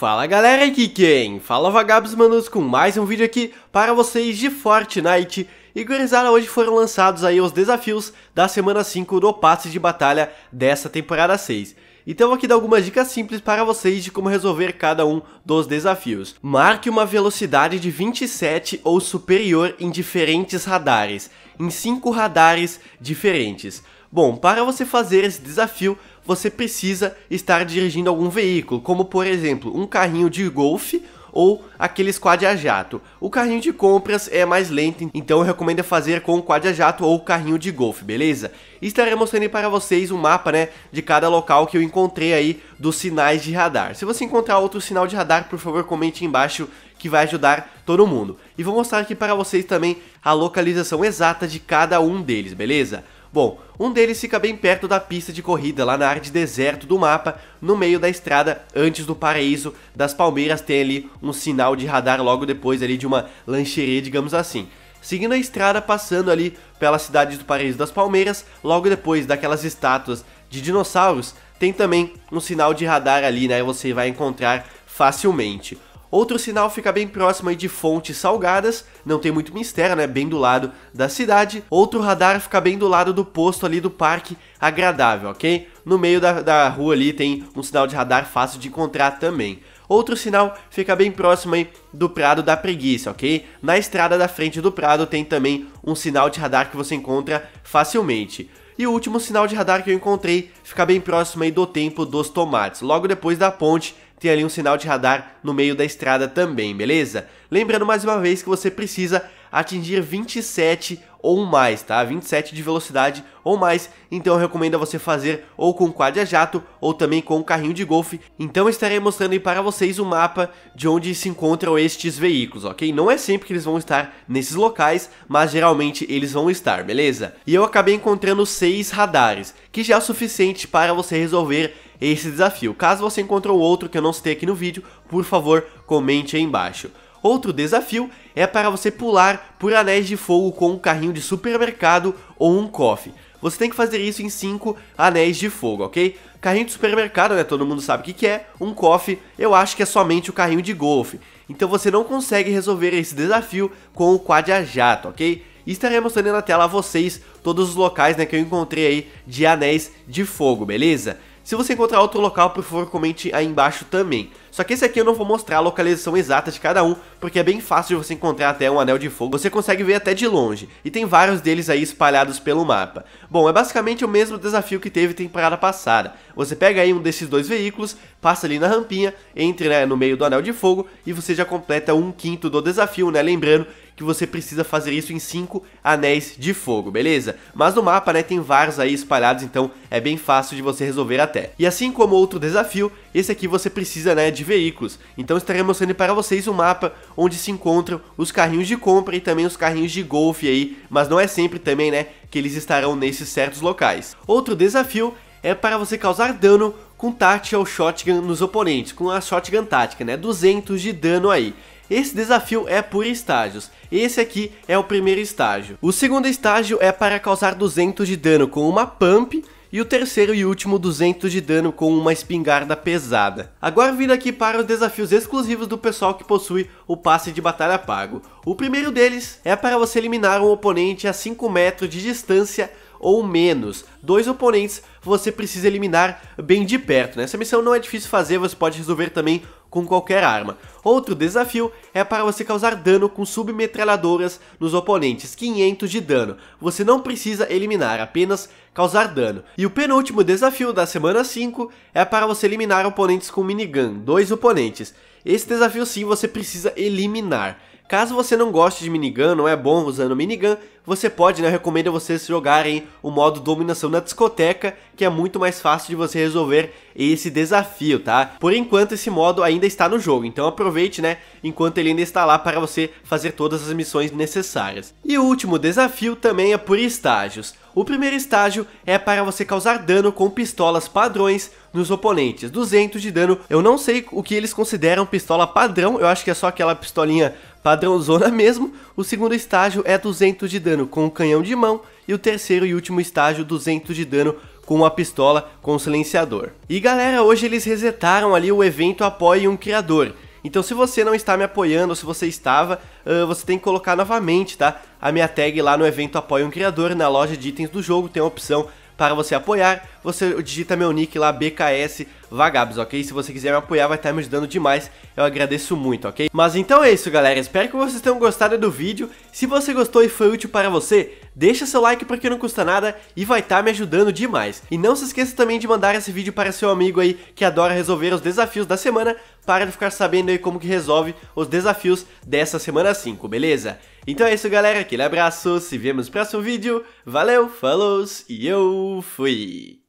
Fala galera, aqui quem? Fala Vagabos Manos com mais um vídeo aqui para vocês de Fortnite e gurizada, hoje foram lançados aí os desafios da semana 5 do passe de batalha dessa temporada 6 então vou aqui dar algumas dicas simples para vocês de como resolver cada um dos desafios. Marque uma velocidade de 27 ou superior em diferentes radares, em 5 radares diferentes Bom, para você fazer esse desafio, você precisa estar dirigindo algum veículo, como por exemplo um carrinho de golfe ou aqueles quad a jato. O carrinho de compras é mais lento, então eu recomendo é fazer com o quad a jato ou o carrinho de golfe, beleza? Estarei mostrando para vocês um mapa, né, de cada local que eu encontrei aí dos sinais de radar. Se você encontrar outro sinal de radar, por favor, comente embaixo que vai ajudar todo mundo. E vou mostrar aqui para vocês também a localização exata de cada um deles, beleza? Bom, um deles fica bem perto da pista de corrida, lá na área de deserto do mapa, no meio da estrada, antes do paraíso das Palmeiras, tem ali um sinal de radar logo depois ali de uma lancheria, digamos assim. Seguindo a estrada, passando ali pela cidade do Paraíso das Palmeiras, logo depois daquelas estátuas de dinossauros, tem também um sinal de radar ali, né? Você vai encontrar facilmente. Outro sinal fica bem próximo de Fontes Salgadas, não tem muito mistério, né? Bem do lado da cidade. Outro radar fica bem do lado do posto ali do Parque Agradável, ok? No meio da, da rua ali tem um sinal de radar fácil de encontrar também. Outro sinal fica bem próximo aí do Prado da Preguiça, ok? Na estrada da frente do Prado tem também um sinal de radar que você encontra facilmente. E o último sinal de radar que eu encontrei fica bem próximo aí do Templo dos Tomates, logo depois da ponte tem ali um sinal de radar no meio da estrada também, beleza? Lembrando mais uma vez que você precisa atingir 27 ou mais, tá? 27 de velocidade ou mais, então eu recomendo a você fazer ou com quad a jato ou também com um carrinho de golfe. Então estarei mostrando aí para vocês o mapa de onde se encontram estes veículos, ok? Não é sempre que eles vão estar nesses locais, mas geralmente eles vão estar, beleza? E eu acabei encontrando seis radares, que já é o suficiente para você resolver esse desafio. Caso você encontrou outro que eu não citei aqui no vídeo, por favor, comente aí embaixo. Outro desafio é para você pular por anéis de fogo com um carrinho de supermercado ou um cofre. Você tem que fazer isso em 5 anéis de fogo, ok? Carrinho de supermercado, né? Todo mundo sabe o que, que é. Um cofre, eu acho que é somente o carrinho de golfe. Então você não consegue resolver esse desafio com o quad a jato, ok? estarei mostrando na tela a vocês todos os locais né, que eu encontrei aí de anéis de fogo, beleza? Se você encontrar outro local, por favor, comente aí embaixo também. Só que esse aqui eu não vou mostrar a localização exata de cada um, porque é bem fácil de você encontrar até um anel de fogo, você consegue ver até de longe, e tem vários deles aí espalhados pelo mapa. Bom, é basicamente o mesmo desafio que teve temporada passada, você pega aí um desses dois veículos, passa ali na rampinha, entra né, no meio do anel de fogo, e você já completa um quinto do desafio, né, lembrando que você precisa fazer isso em 5 anéis de fogo, beleza? Mas no mapa, né, tem vários aí espalhados, então é bem fácil de você resolver até. E assim como outro desafio, esse aqui você precisa, né, de de veículos. Então estarei mostrando para vocês o mapa onde se encontram os carrinhos de compra e também os carrinhos de golfe aí, mas não é sempre também, né, que eles estarão nesses certos locais. Outro desafio é para você causar dano com tactical shotgun nos oponentes, com a shotgun tática, né, 200 de dano aí. Esse desafio é por estágios. Esse aqui é o primeiro estágio. O segundo estágio é para causar 200 de dano com uma pump e o terceiro e último 200 de dano com uma espingarda pesada. Agora vindo aqui para os desafios exclusivos do pessoal que possui o passe de batalha pago. O primeiro deles é para você eliminar um oponente a 5 metros de distância ou menos. Dois oponentes você precisa eliminar bem de perto. Né? Essa missão não é difícil fazer, você pode resolver também com qualquer arma. Outro desafio é para você causar dano com submetralhadoras nos oponentes, 500 de dano. Você não precisa eliminar, apenas causar dano. E o penúltimo desafio da semana 5 é para você eliminar oponentes com minigun, dois oponentes. Esse desafio sim você precisa eliminar. Caso você não goste de minigun, não é bom usando minigun, você pode, né, eu recomendo vocês jogarem o modo dominação na discoteca, que é muito mais fácil de você resolver esse desafio, tá? Por enquanto esse modo ainda está no jogo, então aproveite, né, enquanto ele ainda está lá para você fazer todas as missões necessárias. E o último desafio também é por estágios. O primeiro estágio é para você causar dano com pistolas padrões nos oponentes. 200 de dano, eu não sei o que eles consideram pistola padrão, eu acho que é só aquela pistolinha padrãozona mesmo. O segundo estágio é 200 de dano com o canhão de mão. E o terceiro e último estágio, 200 de dano com a pistola com silenciador. E galera, hoje eles resetaram ali o evento Apoie um Criador. Então se você não está me apoiando, ou se você estava, uh, você tem que colocar novamente, tá? A minha tag lá no evento Apoia um Criador, na loja de itens do jogo, tem a opção para você apoiar você digita meu nick lá, BKS Vagabos, ok? Se você quiser me apoiar, vai estar me ajudando demais, eu agradeço muito, ok? Mas então é isso, galera, espero que vocês tenham gostado do vídeo. Se você gostou e foi útil para você, deixa seu like porque não custa nada e vai estar me ajudando demais. E não se esqueça também de mandar esse vídeo para seu amigo aí que adora resolver os desafios da semana para ele ficar sabendo aí como que resolve os desafios dessa semana 5, beleza? Então é isso, galera, aquele abraço, se vemos no próximo vídeo, valeu, falou e eu fui!